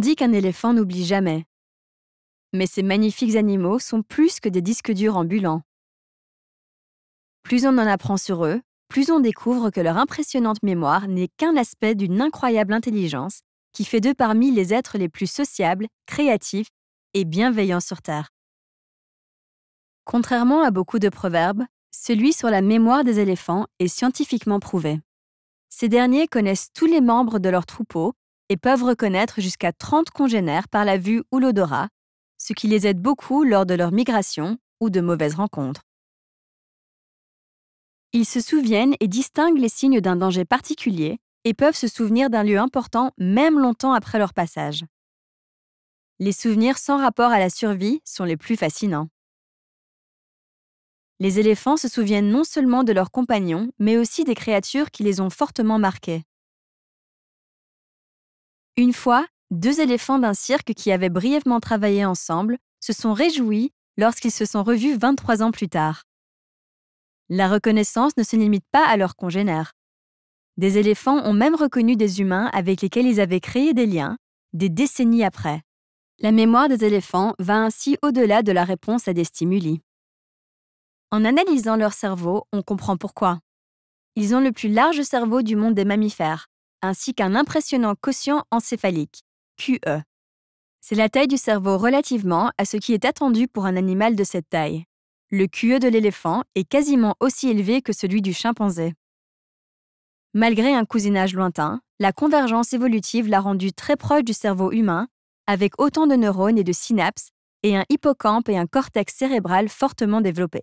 dit qu'un éléphant n'oublie jamais. Mais ces magnifiques animaux sont plus que des disques durs ambulants. Plus on en apprend sur eux, plus on découvre que leur impressionnante mémoire n'est qu'un aspect d'une incroyable intelligence qui fait d'eux parmi les êtres les plus sociables, créatifs et bienveillants sur Terre. Contrairement à beaucoup de proverbes, celui sur la mémoire des éléphants est scientifiquement prouvé. Ces derniers connaissent tous les membres de leur troupeau et peuvent reconnaître jusqu'à 30 congénères par la vue ou l'odorat, ce qui les aide beaucoup lors de leur migration ou de mauvaises rencontres. Ils se souviennent et distinguent les signes d'un danger particulier et peuvent se souvenir d'un lieu important même longtemps après leur passage. Les souvenirs sans rapport à la survie sont les plus fascinants. Les éléphants se souviennent non seulement de leurs compagnons, mais aussi des créatures qui les ont fortement marqués. Une fois, deux éléphants d'un cirque qui avaient brièvement travaillé ensemble se sont réjouis lorsqu'ils se sont revus 23 ans plus tard. La reconnaissance ne se limite pas à leurs congénères. Des éléphants ont même reconnu des humains avec lesquels ils avaient créé des liens, des décennies après. La mémoire des éléphants va ainsi au-delà de la réponse à des stimuli. En analysant leur cerveau, on comprend pourquoi. Ils ont le plus large cerveau du monde des mammifères, ainsi qu'un impressionnant quotient encéphalique, QE. C'est la taille du cerveau relativement à ce qui est attendu pour un animal de cette taille. Le QE de l'éléphant est quasiment aussi élevé que celui du chimpanzé. Malgré un cousinage lointain, la convergence évolutive l'a rendu très proche du cerveau humain, avec autant de neurones et de synapses, et un hippocampe et un cortex cérébral fortement développés.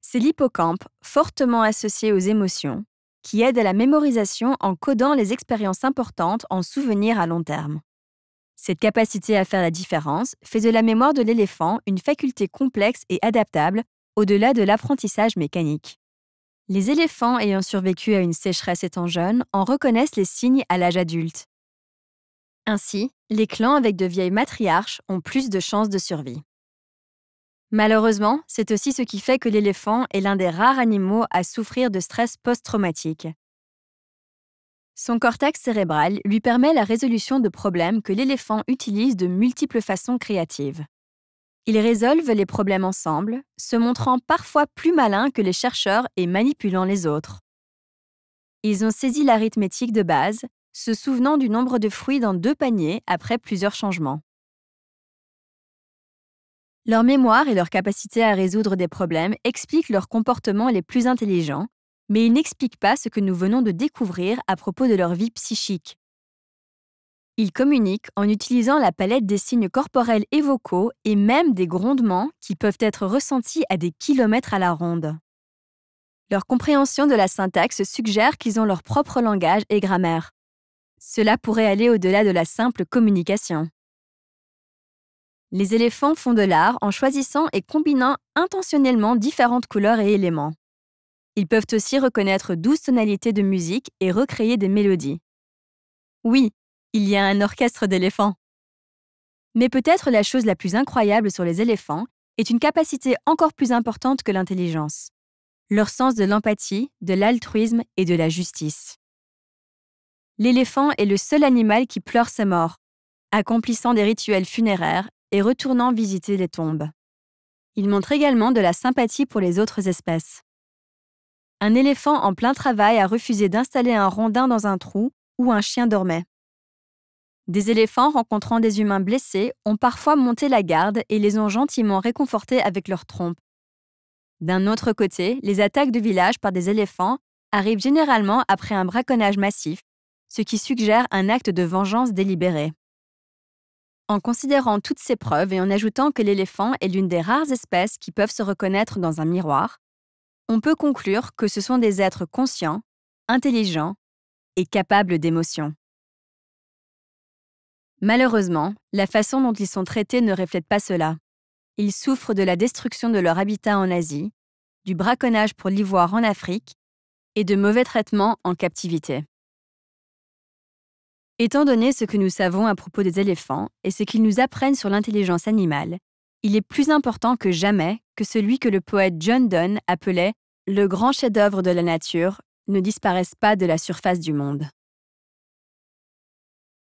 C'est l'hippocampe, fortement associé aux émotions, qui aide à la mémorisation en codant les expériences importantes en souvenirs à long terme. Cette capacité à faire la différence fait de la mémoire de l'éléphant une faculté complexe et adaptable au-delà de l'apprentissage mécanique. Les éléphants ayant survécu à une sécheresse étant jeunes en reconnaissent les signes à l'âge adulte. Ainsi, les clans avec de vieilles matriarches ont plus de chances de survie. Malheureusement, c'est aussi ce qui fait que l'éléphant est l'un des rares animaux à souffrir de stress post-traumatique. Son cortex cérébral lui permet la résolution de problèmes que l'éléphant utilise de multiples façons créatives. Ils résolvent les problèmes ensemble, se montrant parfois plus malins que les chercheurs et manipulant les autres. Ils ont saisi l'arithmétique de base, se souvenant du nombre de fruits dans deux paniers après plusieurs changements. Leur mémoire et leur capacité à résoudre des problèmes expliquent leurs comportements les plus intelligents, mais ils n'expliquent pas ce que nous venons de découvrir à propos de leur vie psychique. Ils communiquent en utilisant la palette des signes corporels et vocaux et même des grondements qui peuvent être ressentis à des kilomètres à la ronde. Leur compréhension de la syntaxe suggère qu'ils ont leur propre langage et grammaire. Cela pourrait aller au-delà de la simple communication. Les éléphants font de l'art en choisissant et combinant intentionnellement différentes couleurs et éléments. Ils peuvent aussi reconnaître douze tonalités de musique et recréer des mélodies. Oui, il y a un orchestre d'éléphants. Mais peut-être la chose la plus incroyable sur les éléphants est une capacité encore plus importante que l'intelligence. Leur sens de l'empathie, de l'altruisme et de la justice. L'éléphant est le seul animal qui pleure sa mort, accomplissant des rituels funéraires et retournant visiter les tombes. Il montre également de la sympathie pour les autres espèces. Un éléphant en plein travail a refusé d'installer un rondin dans un trou où un chien dormait. Des éléphants rencontrant des humains blessés ont parfois monté la garde et les ont gentiment réconfortés avec leurs trompes. D'un autre côté, les attaques de village par des éléphants arrivent généralement après un braconnage massif, ce qui suggère un acte de vengeance délibéré en considérant toutes ces preuves et en ajoutant que l'éléphant est l'une des rares espèces qui peuvent se reconnaître dans un miroir, on peut conclure que ce sont des êtres conscients, intelligents et capables d'émotions. Malheureusement, la façon dont ils sont traités ne reflète pas cela. Ils souffrent de la destruction de leur habitat en Asie, du braconnage pour l'ivoire en Afrique et de mauvais traitements en captivité. Étant donné ce que nous savons à propos des éléphants et ce qu'ils nous apprennent sur l'intelligence animale, il est plus important que jamais que celui que le poète John Donne appelait le grand chef-d'œuvre de la nature ne disparaisse pas de la surface du monde.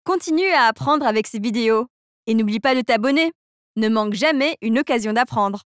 Continue à apprendre avec ces vidéos et n'oublie pas de t'abonner. Ne manque jamais une occasion d'apprendre.